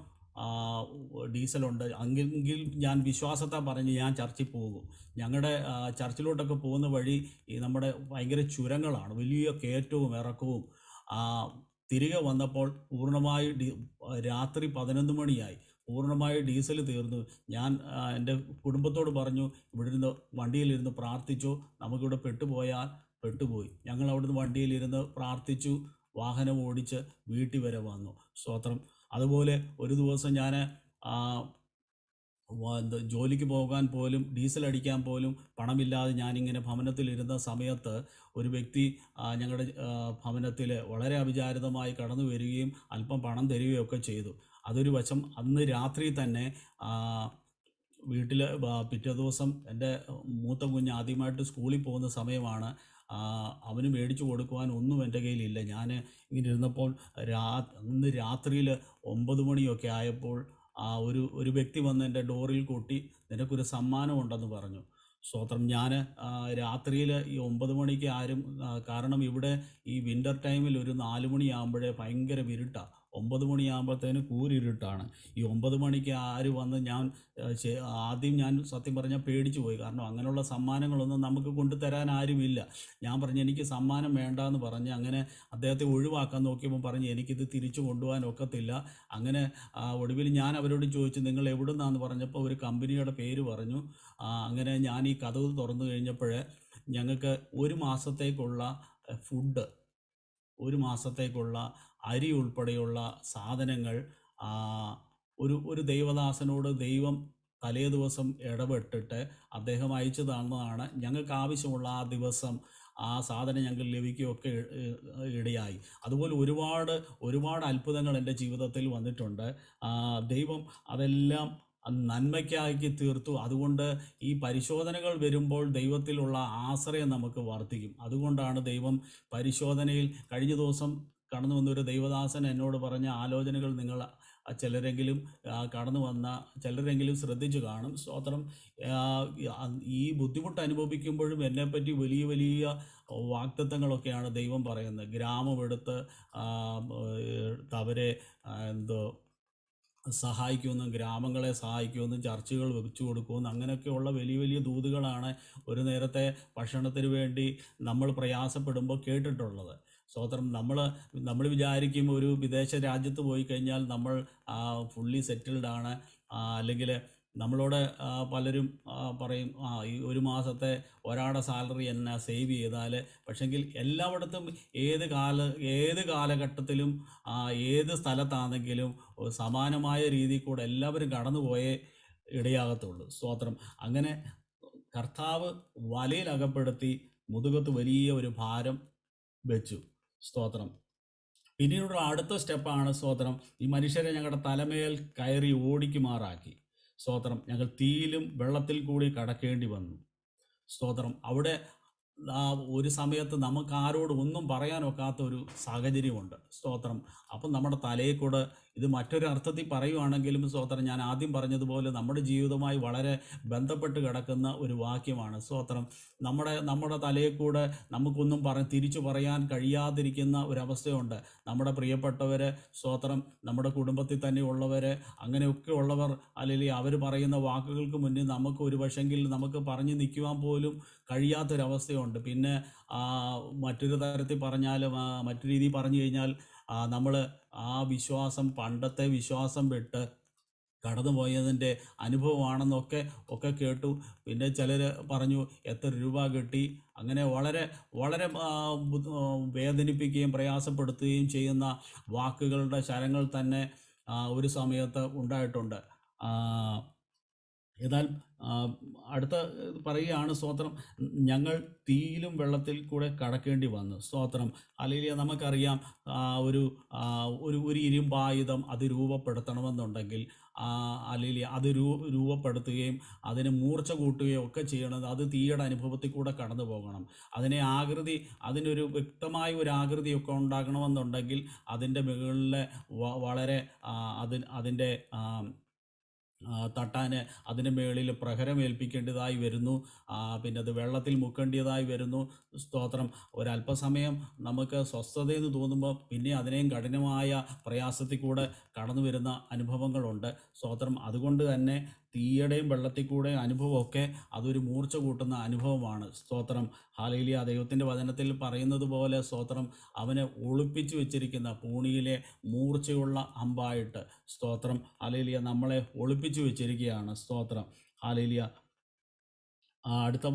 ഡീസലുണ്ട് എങ്കിൽ ഞാൻ വിശ്വാസത്തെ പറഞ്ഞ് ഞാൻ ചർച്ചിൽ പോകും ഞങ്ങളുടെ ചർച്ചിലോട്ടൊക്കെ പോകുന്ന വഴി ഈ നമ്മുടെ ഭയങ്കര ചുരങ്ങളാണ് വലിയ കയറ്റവും ഇറക്കവും തിരികെ വന്നപ്പോൾ പൂർണ്ണമായി ഡീ രാത്രി പതിനൊന്ന് മണിയായി പൂർണ്ണമായി ഡീസൽ തീർന്നു ഞാൻ എൻ്റെ കുടുംബത്തോട് പറഞ്ഞു ഇവിടെ ഇരുന്ന് വണ്ടിയിലിരുന്ന് പ്രാർത്ഥിച്ചു നമുക്കിവിടെ പെട്ടുപോയാൽ പെട്ടുപോയി ഞങ്ങൾ അവിടുന്ന് വണ്ടിയിലിരുന്ന് പ്രാർത്ഥിച്ചു വാഹനം ഓടിച്ച് വീട്ടിൽ വരെ വന്നു സ്തോത്രം അതുപോലെ ഒരു ദിവസം ഞാൻ ജോലിക്ക് പോകാൻ പോലും ഡീസൽ അടിക്കാൻ പോലും പണമില്ലാതെ ഞാനിങ്ങനെ ഭവനത്തിലിരുന്ന സമയത്ത് ഒരു വ്യക്തി ഞങ്ങളുടെ ഭവനത്തിൽ വളരെ അഭിചാരിതമായി കടന്നു വരികയും അല്പം പണം തരികയും ഒക്കെ ചെയ്തു അതൊരു വശം അന്ന് രാത്രി തന്നെ വീട്ടിൽ പിറ്റേ ദിവസം എൻ്റെ മൂത്ത കുഞ്ഞ് ആദ്യമായിട്ട് സ്കൂളിൽ പോകുന്ന സമയമാണ് അവന് മേടിച്ചു കൊടുക്കുവാൻ ഒന്നും എൻ്റെ കയ്യിലില്ല ഞാൻ ഇങ്ങനെ ഇരുന്നപ്പോൾ രാ അന്ന് രാത്രിയിൽ ഒമ്പത് മണിയൊക്കെ ആയപ്പോൾ ആ ഒരു ഒരു വ്യക്തി വന്ന് എൻ്റെ ഡോറിൽ കൊട്ടി നിനക്കൊരു സമ്മാനമുണ്ടെന്ന് പറഞ്ഞു സ്തോത്രം ഞാൻ രാത്രിയിൽ ഈ ഒമ്പത് മണിക്ക് ആരും കാരണം ഇവിടെ ഈ വിൻ്റർ ടൈമിൽ ഒരു നാല് മണിയാകുമ്പോഴേ ഭയങ്കര വിരുട്ടാണ് ഒമ്പത് മണിയാകുമ്പോഴത്തേന് കൂരിരുട്ടാണ് ഈ ഒമ്പത് മണിക്ക് ആര് വന്ന് ഞാൻ ആദ്യം ഞാൻ സത്യം പറഞ്ഞാൽ പേടിച്ചു പോയി കാരണം അങ്ങനെയുള്ള സമ്മാനങ്ങളൊന്നും നമുക്ക് കൊണ്ടുതരാൻ ആരുമില്ല ഞാൻ പറഞ്ഞു എനിക്ക് സമ്മാനം വേണ്ട എന്ന് പറഞ്ഞ് അങ്ങനെ അദ്ദേഹത്തെ ഒഴിവാക്കാൻ നോക്കിയപ്പോൾ പറഞ്ഞ് എനിക്കിത് തിരിച്ചു കൊണ്ടുപോകാൻ ഒക്കത്തില്ല അങ്ങനെ ഒടുവിൽ ഞാൻ അവരോട് ചോദിച്ചു നിങ്ങൾ എവിടുന്നാന്ന് പറഞ്ഞപ്പോൾ ഒരു കമ്പനിയുടെ പേര് പറഞ്ഞു അങ്ങനെ ഞാൻ ഈ കഥ തുറന്നു കഴിഞ്ഞപ്പോഴേ ഞങ്ങൾക്ക് ഒരു മാസത്തേക്കുള്ള ഫുഡ് ഒരു മാസത്തേക്കുള്ള അരി ഉൾപ്പെടെയുള്ള സാധനങ്ങൾ ഒരു ഒരു ദൈവദാസനോട് ദൈവം തലേ ദിവസം ഇടപെട്ടിട്ട് അദ്ദേഹം അയച്ചു തന്നതാണ് ഞങ്ങൾക്ക് ആവശ്യമുള്ള ആ ദിവസം ആ സാധനം ഞങ്ങൾ ലഭിക്കുകയൊക്കെ ഇടയായി അതുപോലെ ഒരുപാട് ഒരുപാട് അത്ഭുതങ്ങൾ എൻ്റെ ജീവിതത്തിൽ വന്നിട്ടുണ്ട് ദൈവം അതെല്ലാം നന്മയ്ക്കാക്കി തീർത്തു അതുകൊണ്ട് ഈ പരിശോധനകൾ വരുമ്പോൾ ദൈവത്തിലുള്ള ആശ്രയം നമുക്ക് വർദ്ധിക്കും അതുകൊണ്ടാണ് ദൈവം പരിശോധനയിൽ കഴിഞ്ഞ ദിവസം കടന്നു വന്ന ഒരു ദൈവദാസൻ എന്നോട് പറഞ്ഞ ആലോചനകൾ നിങ്ങൾ ചിലരെങ്കിലും കടന്നു വന്ന ചിലരെങ്കിലും ശ്രദ്ധിച്ചു കാണും സ്തോത്രം ഈ ബുദ്ധിമുട്ട് അനുഭവിക്കുമ്പോഴും എന്നെപ്പറ്റി വലിയ വലിയ വാക്തത്വങ്ങളൊക്കെയാണ് ദൈവം പറയുന്നത് ഗ്രാമമെടുത്ത് അവരെ എന്തോ സഹായിക്കുമെന്നും ഗ്രാമങ്ങളെ സഹായിക്കുമെന്നും ചർച്ചുകൾ വെച്ചു കൊടുക്കുമെന്നും അങ്ങനെയൊക്കെയുള്ള വലിയ വലിയ ദൂതുകളാണ് ഒരു നേരത്തെ ഭക്ഷണത്തിന് വേണ്ടി നമ്മൾ പ്രയാസപ്പെടുമ്പോൾ കേട്ടിട്ടുള്ളത് സ്വതന്ത്രം നമ്മൾ നമ്മൾ വിചാരിക്കും ഒരു വിദേശ രാജ്യത്ത് പോയി കഴിഞ്ഞാൽ നമ്മൾ ഫുള്ളി സെറ്റിൽഡ് ആണ് അല്ലെങ്കിൽ നമ്മളോട് പലരും പറയും ആ ഈ ഒരു മാസത്തെ ഒരാളുടെ സാലറി എന്നെ സേവ് ചെയ്താൽ പക്ഷെങ്കിൽ എല്ലായിടത്തും ഏത് കാല ഏത് കാലഘട്ടത്തിലും ഏത് സ്ഥലത്താണെങ്കിലും സമാനമായ രീതിയിൽ കൂടെ എല്ലാവരും കടന്നുപോയേ ഇടയാകത്തുള്ളൂ സ്തോത്രം അങ്ങനെ കർത്താവ് വലയിലകപ്പെടുത്തി മുതുകത്ത് വലിയ ഒരു ഭാരം വെച്ചു സ്തോത്രം പിന്നീടുള്ള അടുത്ത സ്റ്റെപ്പാണ് സ്തോത്രം ഈ മനുഷ്യരെ ഞങ്ങളുടെ തലമേൽ കയറി ഓടിക്കുമാറാക്കി സ്തോത്രം ഞങ്ങൾ തീയിലും വെള്ളത്തിൽ കൂടി കടക്കേണ്ടി വന്നു സ്തോത്രം അവിടെ ഒരു സമയത്ത് നമുക്ക് ആരോടും ഒന്നും പറയാനൊക്കാത്ത ഒരു സാഹചര്യമുണ്ട് സ്തോത്രം അപ്പം നമ്മുടെ തലയിൽ കൂടെ ഇത് മറ്റൊരു അർത്ഥത്തിൽ പറയുവാണെങ്കിലും സ്വോത്രം ഞാൻ ആദ്യം പറഞ്ഞതുപോലെ നമ്മുടെ ജീവിതവുമായി വളരെ ബന്ധപ്പെട്ട് കിടക്കുന്ന ഒരു വാക്യമാണ് സ്വോത്രം നമ്മുടെ നമ്മുടെ തലയിൽ കൂടെ നമുക്കൊന്നും പറ തിരിച്ചു പറയാൻ കഴിയാതിരിക്കുന്ന ഒരവസ്ഥയുണ്ട് നമ്മുടെ പ്രിയപ്പെട്ടവർ സ്വോത്രം നമ്മുടെ കുടുംബത്തിൽ തന്നെ ഉള്ളവർ അങ്ങനെയൊക്കെ ഉള്ളവർ അല്ലെങ്കിൽ അവർ പറയുന്ന വാക്കുകൾക്ക് മുന്നിൽ നമുക്ക് ഒരു പക്ഷെങ്കിൽ നമുക്ക് പറഞ്ഞു നിൽക്കുവാൻ പോലും കഴിയാത്തൊരവസ്ഥയുണ്ട് പിന്നെ മറ്റൊരു തരത്തിൽ പറഞ്ഞാലും മറ്റു രീതിയിൽ പറഞ്ഞു കഴിഞ്ഞാൽ നമ്മൾ ആ വിശ്വാസം പണ്ടത്തെ വിശ്വാസം വിട്ട് കടന്നുപോയതിൻ്റെ അനുഭവമാണെന്നൊക്കെ ഒക്കെ കേട്ടു പിന്നെ ചിലർ പറഞ്ഞു എത്ര രൂപ കിട്ടി അങ്ങനെ വളരെ വളരെ വേദനിപ്പിക്കുകയും പ്രയാസപ്പെടുത്തുകയും ചെയ്യുന്ന വാക്കുകളുടെ ശരങ്ങൾ തന്നെ ഒരു സമയത്ത് ഉണ്ടായിട്ടുണ്ട് എന്നാൽ അടുത്ത പറയുകയാണ് സ്തോത്രം ഞങ്ങൾ തീയിലും വെള്ളത്തിൽ കൂടെ കടക്കേണ്ടി വന്നു സ്തോത്രം അല്ലെങ്കിൽ നമുക്കറിയാം ഒരു ഒരു ഒരു ഇരുമ്പായുധം അത് രൂപപ്പെടുത്തണമെന്നുണ്ടെങ്കിൽ അല്ലെങ്കിൽ അത് രൂ രൂപപ്പെടുത്തുകയും അതിന് മൂർച്ച കൂട്ടുകയും ഒക്കെ ചെയ്യണത് അത് തീയുടെ അനുഭവത്തിൽ കൂടെ കടന്നു പോകണം അതിനെ ആകൃതി അതിനൊരു വ്യക്തമായ ഒരു ആകൃതിയൊക്കെ ഉണ്ടാകണമെന്നുണ്ടെങ്കിൽ അതിൻ്റെ മുകളിലെ വളരെ അതിന് അതിൻ്റെ തട്ടാൻ അതിന് മേളിൽ പ്രഹരമേൽപ്പിക്കേണ്ടതായി വരുന്നു പിന്നെ അത് വെള്ളത്തിൽ മുക്കേണ്ടതായി വരുന്നു സ്തോത്രം ഒരല്പസമയം നമുക്ക് സ്വസ്ഥതയെന്ന് തോന്നുമ്പോൾ പിന്നെ അതിനെയും കഠിനമായ പ്രയാസത്തിൽ കൂടെ കടന്നു വരുന്ന അനുഭവങ്ങളുണ്ട് സ്തോത്രം അതുകൊണ്ട് തന്നെ തീയുടെയും വെള്ളത്തിൽ കൂടെ അനുഭവമൊക്കെ അതൊരു മൂർച്ച കൂട്ടുന്ന അനുഭവമാണ് സ്തോത്രം ഹാലയിലെ ദൈവത്തിൻ്റെ വചനത്തിൽ പറയുന്നത് പോലെ സ്തോത്രം അവനെ ഒളിപ്പിച്ചു വെച്ചിരിക്കുന്ന പൂണിയിലെ മൂർച്ചയുള്ള അമ്പായിട്ട് സ്തോത്രം ഹാലയിലിയ നമ്മളെ ഒളിപ്പിച്ചു വെച്ചിരിക്കുകയാണ് സ്തോത്രം ഹാലയിലിയ അടുത്ത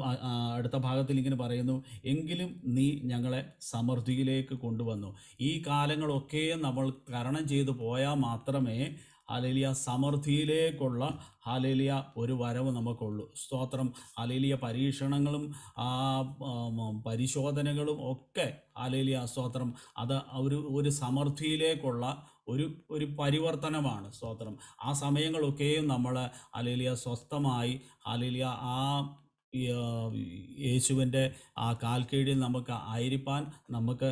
അടുത്ത ഭാഗത്തിൽ ഇങ്ങനെ പറയുന്നു എങ്കിലും നീ ഞങ്ങളെ സമൃദ്ധിയിലേക്ക് കൊണ്ടുവന്നു ഈ കാലങ്ങളൊക്കെ നമ്മൾ തരണം ചെയ്തു പോയാൽ മാത്രമേ ഹാലേലിയ സമൃദ്ധിയിലേക്കുള്ള ഹാലേലിയ ഒരു വരവ് നമുക്കുള്ളൂ സ്തോത്രം ഹാലേലിയ പരീക്ഷണങ്ങളും പരിശോധനകളും ഒക്കെ ഹാലേലിയ സ്തോത്രം അത് ഒരു ഒരു സമൃദ്ധിയിലേക്കുള്ള ഒരു ഒരു പരിവർത്തനമാണ് സ്തോത്രം ആ സമയങ്ങളൊക്കെയും നമ്മൾ അലേലിയ സ്വസ്ഥമായി അലേലിയ ആ യേശുവിൻ്റെ ആ കാൽക്കീഴിൽ നമുക്ക് ആയിരിപ്പാൻ നമുക്ക്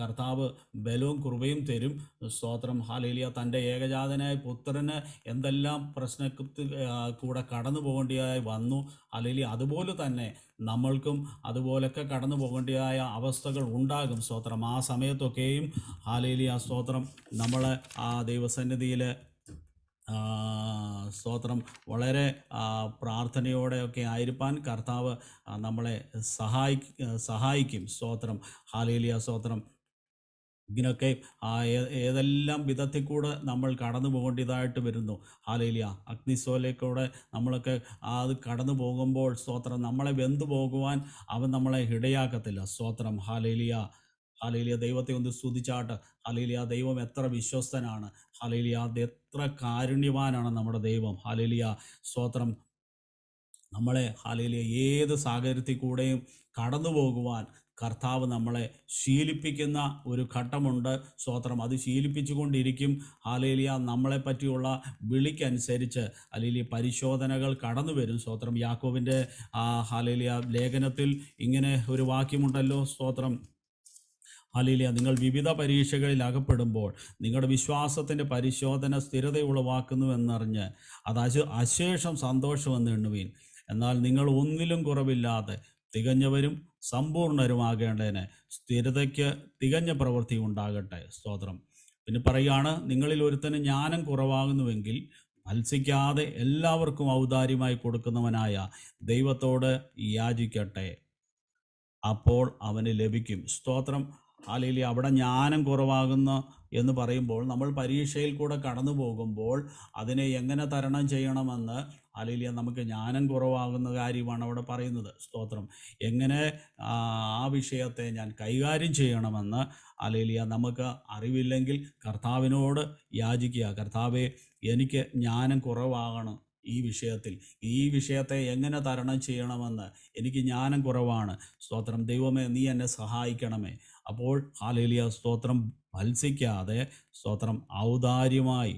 കർത്താവ് ബലവും കൃപയും തരും സ്തോത്രം ഹാലേലിയ തൻ്റെ ഏകജാതനായ പുത്രന് എന്തെല്ലാം പ്രശ്ന കൂടെ കടന്നു പോകേണ്ടതായി വന്നു അല്ലെങ്കിൽ അതുപോലെ തന്നെ നമ്മൾക്കും അതുപോലൊക്കെ കടന്നു പോകേണ്ടതായ അവസ്ഥകൾ ഉണ്ടാകും സ്തോത്രം ആ സമയത്തൊക്കെയും ഹാലേലിയ സ്തോത്രം നമ്മളെ ആ ദൈവസന്നിധിയിൽ സ്തോത്രം വളരെ പ്രാർത്ഥനയോടെയൊക്കെ ആയിരിക്കാൻ കർത്താവ് നമ്മളെ സഹായി സഹായിക്കും സ്തോത്രം ഹാലേലിയ സ്തോത്രം ഇതിനൊക്കെ ഏതെല്ലാം വിധത്തിൽ കൂടെ നമ്മൾ കടന്നു പോകേണ്ടതായിട്ട് വരുന്നു ഹാലേലിയ അഗ്നിസോലേക്കൂടെ നമ്മളൊക്കെ അത് കടന്നു പോകുമ്പോൾ സ്തോത്രം നമ്മളെ വെന്തു പോകുവാൻ അവൻ നമ്മളെ ഇടയാക്കത്തില്ല സ്തോത്രം ഹാലേലിയ ഹലയിലെ ദൈവത്തെ ഒന്ന് സ്തുതിച്ചാട്ട് ഹലയിലെ ദൈവം എത്ര വിശ്വസ്തനാണ് ഹലയിലെ അത് എത്ര കാരുണ്യവാനാണ് നമ്മുടെ ദൈവം ഹലയിലിയ സ്തോത്രം നമ്മളെ ഹലയിലെ ഏത് സാഹചര്യത്തിൽ കൂടെയും കടന്നു പോകുവാൻ കർത്താവ് നമ്മളെ ശീലിപ്പിക്കുന്ന ഒരു ഘട്ടമുണ്ട് സ്തോത്രം അത് ശീലിപ്പിച്ചുകൊണ്ടിരിക്കും ഹാലേലിയ നമ്മളെ പറ്റിയുള്ള വിളിക്കനുസരിച്ച് അല്ലെങ്കിൽ പരിശോധനകൾ കടന്നു വരും സ്തോത്രം യാക്കോവിൻ്റെ ഹാലേലിയ ലേഖനത്തിൽ ഇങ്ങനെ ഒരു വാക്യമുണ്ടല്ലോ സ്തോത്രം അല്ലെങ്കിൽ നിങ്ങൾ വിവിധ പരീക്ഷകളിൽ അകപ്പെടുമ്പോൾ നിങ്ങളുടെ വിശ്വാസത്തിൻ്റെ പരിശോധന സ്ഥിരത എന്നറിഞ്ഞ് അത് അശു അശേഷം സന്തോഷമെന്ന് എണ്ണുവീൻ എന്നാൽ നിങ്ങൾ ഒന്നിലും കുറവില്ലാതെ തികഞ്ഞവരും സമ്പൂർണരുമാകേണ്ടതിന് സ്ഥിരതയ്ക്ക് തികഞ്ഞ പ്രവൃത്തി ഉണ്ടാകട്ടെ സ്തോത്രം പിന്നെ പറയുകയാണ് നിങ്ങളിൽ ഒരുത്തന് ജ്ഞാനം കുറവാകുന്നുവെങ്കിൽ മത്സിക്കാതെ എല്ലാവർക്കും ഔദാര്യമായി കൊടുക്കുന്നവനായ ദൈവത്തോട് യാചിക്കട്ടെ അപ്പോൾ അവന് ലഭിക്കും സ്തോത്രം അല്ലെങ്കിൽ അവിടെ ജ്ഞാനം കുറവാകുന്ന എന്ന് പറയുമ്പോൾ നമ്മൾ പരീക്ഷയിൽ കൂടെ കടന്നു പോകുമ്പോൾ അതിനെ എങ്ങനെ തരണം ചെയ്യണമെന്ന് അല്ലെങ്കിൽ നമുക്ക് ജ്ഞാനം കുറവാകുന്ന കാര്യമാണ് അവിടെ പറയുന്നത് സ്തോത്രം എങ്ങനെ ആ വിഷയത്തെ ഞാൻ കൈകാര്യം ചെയ്യണമെന്ന് അല്ലെങ്കിൽ നമുക്ക് അറിവില്ലെങ്കിൽ കർത്താവിനോട് യാചിക്കുക കർത്താവെ എനിക്ക് ജ്ഞാനം കുറവാകണം ഈ വിഷയത്തിൽ ഈ വിഷയത്തെ എങ്ങനെ തരണം ചെയ്യണമെന്ന് എനിക്ക് ജ്ഞാനം കുറവാണ് സ്തോത്രം ദൈവമേ നീ എന്നെ സഹായിക്കണമേ അപ്പോൾ ഹാലേലിയ സ്തോത്രം മത്സിക്കാതെ സ്തോത്രം ഔദാര്യമായി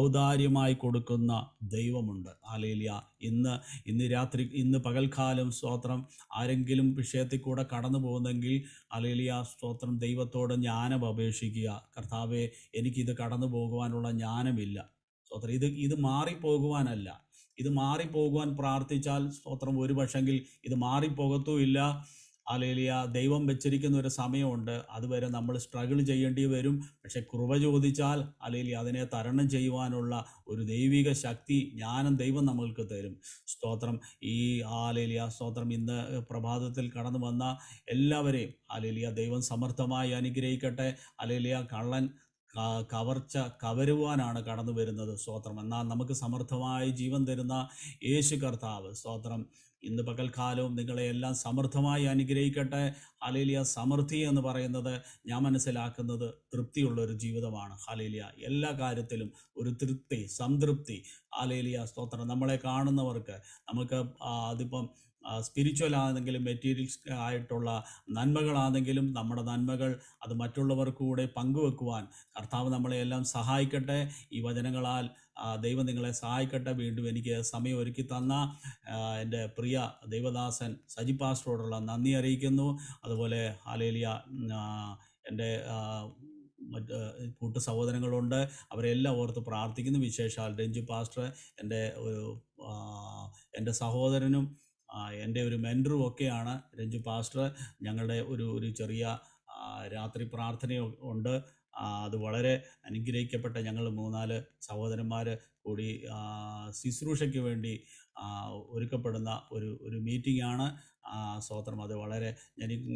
ഔദാര്യമായി കൊടുക്കുന്ന ദൈവമുണ്ട് ആലേലിയ ഇന്ന് ഇന്ന് രാത്രി ഇന്ന് പകൽക്കാലം സ്തോത്രം ആരെങ്കിലും വിഷയത്തിൽ കൂടെ കടന്നു പോകുന്നെങ്കിൽ അലേലിയ സ്തോത്രം ദൈവത്തോട് ജ്ഞാനം അപേക്ഷിക്കുക കർത്താവെ എനിക്കിത് കടന്നു പോകുവാനുള്ള ജ്ഞാനമില്ല സ്തോത്രം ഇത് ഇത് മാറിപ്പോകുവാനല്ല ഇത് മാറിപ്പോകുവാൻ പ്രാർത്ഥിച്ചാൽ സ്തോത്രം ഒരു പക്ഷെങ്കിൽ ഇത് മാറിപ്പോകത്തുമില്ല അല്ലെങ്കിൽ ദൈവം വെച്ചിരിക്കുന്ന ഒരു സമയമുണ്ട് അതുവരെ നമ്മൾ സ്ട്രഗിൾ ചെയ്യേണ്ടി വരും പക്ഷെ കൃപ ചോദിച്ചാൽ അല്ലെങ്കിൽ അതിനെ തരണം ചെയ്യുവാനുള്ള ഒരു ദൈവിക ശക്തി ജ്ഞാനം ദൈവം നമ്മൾക്ക് തരും സ്തോത്രം ഈ ആലേലിയ സ്തോത്രം ഇന്ന് പ്രഭാതത്തിൽ കടന്നു വന്ന എല്ലാവരെയും അലേലിയ ദൈവം സമർത്ഥമായി അനുഗ്രഹിക്കട്ടെ അലേലിയ കള്ളൻ കവർച്ച കവരുവാനാണ് കടന്നു വരുന്നത് സ്തോത്രം എന്നാൽ നമുക്ക് സമർത്ഥമായി ജീവൻ തരുന്ന യേശു കർത്താവ് സ്തോത്രം ഇന്ന് പകൽക്കാലവും നിങ്ങളെ എല്ലാം സമൃദ്ധമായി അനുഗ്രഹിക്കട്ടെ ഹാലേലിയ സമൃദ്ധി എന്ന് പറയുന്നത് ഞാൻ മനസ്സിലാക്കുന്നത് തൃപ്തിയുള്ള ഒരു ജീവിതമാണ് ഹാലേലിയ എല്ലാ കാര്യത്തിലും ഒരു തൃപ്തി സംതൃപ്തി ഹാലേലിയ സ്തോത്രം നമ്മളെ കാണുന്നവർക്ക് നമുക്ക് അതിപ്പം സ്പിരിച്വൽ ആണെങ്കിലും മെറ്റീരിയൽസ് ആയിട്ടുള്ള നന്മകളാണെങ്കിലും നമ്മുടെ നന്മകൾ അത് കൂടെ പങ്കുവെക്കുവാൻ കർത്താവ് നമ്മളെ എല്ലാം സഹായിക്കട്ടെ ഈ വചനങ്ങളാൽ ദൈവം നിങ്ങളെ സഹായിക്കട്ടെ വീണ്ടും എനിക്ക് സമയം ഒരുക്കി തന്ന എൻ്റെ പ്രിയ ദൈവദാസൻ സജി പാസ്റ്ററോടുള്ള നന്ദി അറിയിക്കുന്നു അതുപോലെ ഹാലേലിയ എൻ്റെ മറ്റ് കൂട്ടു സഹോദരങ്ങളുണ്ട് അവരെല്ലാം ഓർത്ത് പ്രാർത്ഥിക്കുന്നു വിശേഷാൽ രഞ്ജു പാസ്റ്റർ എൻ്റെ ഒരു എൻ്റെ സഹോദരനും എൻ്റെ ഒരു മെൻറ്ററും ഒക്കെയാണ് രഞ്ജു പാസ്റ്റർ ഞങ്ങളുടെ ഒരു ഒരു ചെറിയ രാത്രി പ്രാർത്ഥന ഉണ്ട് അത് വളരെ അനുഗ്രഹിക്കപ്പെട്ട ഞങ്ങൾ മൂന്നാല് സഹോദരന്മാർ കൂടി ശുശ്രൂഷയ്ക്ക് വേണ്ടി ഒരുക്കപ്പെടുന്ന ഒരു ഒരു മീറ്റിംഗ് ആണ് സ്തോത്രം അത് വളരെ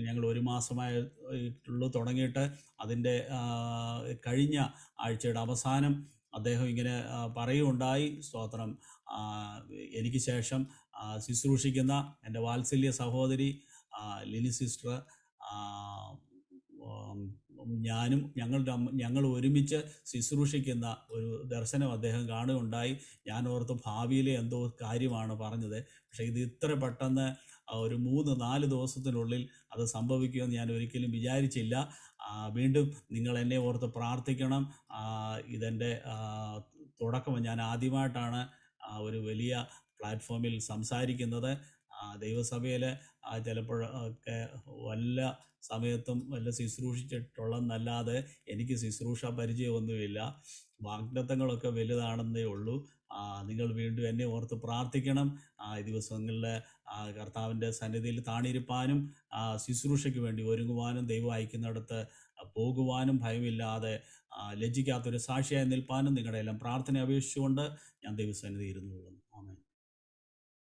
ഞങ്ങൾ ഒരു മാസമായിട്ടുള്ളൂ തുടങ്ങിയിട്ട് അതിൻ്റെ കഴിഞ്ഞ ആഴ്ചയുടെ അവസാനം അദ്ദേഹം ഇങ്ങനെ പറയുകയുണ്ടായി സ്തോത്രം എനിക്ക് ശേഷം ശുശ്രൂഷിക്കുന്ന എൻ്റെ വാത്സല്യ സഹോദരി ലിലി സിസ്റ്റർ ഞാനും ഞങ്ങൾ ഞങ്ങൾ ഒരുമിച്ച് ശുശ്രൂഷിക്കുന്ന ഒരു ദർശനം അദ്ദേഹം കാണുകയുണ്ടായി ഞാൻ ഓർത്ത് ഭാവിയിലെ എന്തോ കാര്യമാണ് പറഞ്ഞത് പക്ഷേ ഇത് ഇത്ര പെട്ടെന്ന് ഒരു മൂന്ന് നാല് ദിവസത്തിനുള്ളിൽ അത് സംഭവിക്കുമെന്ന് ഞാൻ ഒരിക്കലും വിചാരിച്ചില്ല വീണ്ടും നിങ്ങൾ എന്നെ ഓർത്ത് പ്രാർത്ഥിക്കണം ഇതെൻ്റെ തുടക്കം ഞാൻ ആദ്യമായിട്ടാണ് ഒരു വലിയ പ്ലാറ്റ്ഫോമിൽ സംസാരിക്കുന്നത് ദൈവസഭയിൽ ചിലപ്പോൾ വല്ല സമയത്തും വല്ല ശുശ്രൂഷിച്ചിട്ടുള്ളതെന്നല്ലാതെ എനിക്ക് ശുശ്രൂഷ പരിചയമൊന്നുമില്ല വാഗ്ദത്തങ്ങളൊക്കെ വലുതാണെന്നേ ഉള്ളൂ നിങ്ങൾ വീണ്ടും എന്നെ ഓർത്ത് പ്രാർത്ഥിക്കണം ഈ ദിവസങ്ങളിൽ കർത്താവിൻ്റെ സന്നിധിയിൽ താണിരുപ്പാനും ശുശ്രൂഷയ്ക്ക് വേണ്ടി ഒരുങ്ങുവാനും ദൈവം അയക്കുന്നിടത്ത് പോകുവാനും ഭയമില്ലാതെ ലജ്ജിക്കാത്തൊരു സാക്ഷിയായി നിൽപ്പാനും നിങ്ങളുടെ എല്ലാം പ്രാർത്ഥന അപേക്ഷിച്ചുകൊണ്ട് ഞാൻ ദൈവസന്നിധി ഇരുന്നുകൊള്ളുന്നു